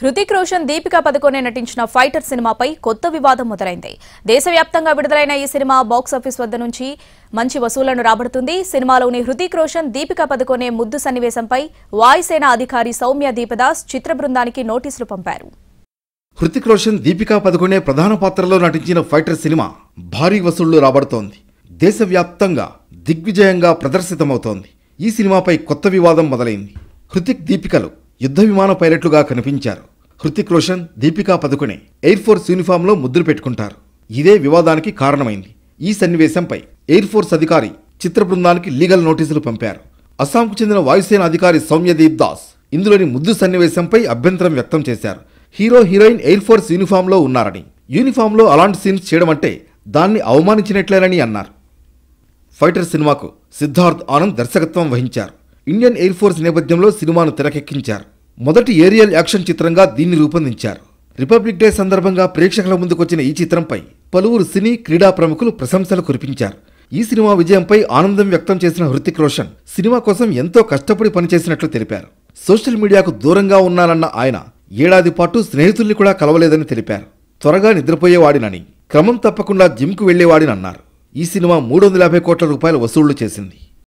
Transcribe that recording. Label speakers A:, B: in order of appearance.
A: హృతిక్ రోషన్ దీపికా పదుకొనే నటించిన ఫైటర్ సినిమాపై కొత్త వివాదం మొదలైంది దేశవ్యాప్తంగా విడుదలైన ఈ సినిమా బాక్సాఫీస్ వద్ద నుంచి మంచి వసూళ్లను రాబడుతుంది సినిమాలోని హృతిక్ రోషన్ దీపికా పదుకొనే ముద్దు సన్నివేశంపై వాయుసేన అధికారి సౌమ్య దీపదాస్ చిత్ర బృందానికి నోటీసులు పంపారు
B: హృతిక్ రోషన్ దీపికా పదుకొనే ప్రధాన పాత్రలో నటించిన ఫైటర్ సినిమా భారీ వసూళ్లు రాబడుతోంది దేశవ్యాప్తంగా దిగ్విజయంగా ప్రదర్శితమవుతోంది ఈ సినిమాపై కొత్త వివాదం మొదలైంది హృతిక్ దీపికలు యుద్ధ విమాన పైలట్లుగా కనిపించారు హృతిక్ రోషన్ దీపికా పదుకునే ఎయిర్ ఫోర్స్ యూనిఫామ్లో ముద్దులు పెట్టుకుంటారు ఇదే వివాదానికి కారణమైంది ఈ సన్నివేశంపై ఎయిర్ ఫోర్స్ అధికారి చిత్ర బృందానికి లీగల్ నోటీసులు పంపారు అస్సాంకు చెందిన వాయుసేన అధికారి సౌమ్యదీప్ దాస్ ఇందులోని ముద్దు సన్నివేశంపై అభ్యంతరం వ్యక్తం చేశారు హీరో హీరోయిన్ ఎయిర్ ఫోర్స్ యూనిఫామ్లో ఉన్నారని యూనిఫామ్లో అలాంటి సీన్స్ చేయడం అంటే దాన్ని అవమానించినట్లేనని అన్నారు ఫైటర్ సినిమాకు సిద్ధార్థ్ ఆనంద్ దర్శకత్వం వహించారు ఇండియన్ ఎయిర్ ఫోర్స్ నేపథ్యంలో సినిమాను తెరకెక్కించారు మొదటి ఏరియల్ యాక్షన్ చిత్రంగా దీన్ని రూపొందించారు రిపబ్లిక్ డే సందర్భంగా ప్రేక్షకుల ముందుకొచ్చిన ఈ చిత్రంపై పలువురు సినీ క్రీడా ప్రముఖులు ప్రశంసలు కురిపించారు ఈ సినిమా విజయంపై ఆనందం వ్యక్తం చేసిన హృతిక్ రోషన్ సినిమా కోసం ఎంతో కష్టపడి పనిచేసినట్లు తెలిపారు సోషల్ మీడియాకు దూరంగా ఉన్నానన్న ఆయన ఏడాది పాటు స్నేహితుల్ని కూడా కలవలేదని తెలిపారు త్వరగా నిద్రపోయేవాడినని క్రమం తప్పకుండా జిమ్కు వెళ్లేవాడినన్నారు ఈ సినిమా మూడు వందల యాభై కోట్ల రూపాయలు వసూళ్లు చేసింది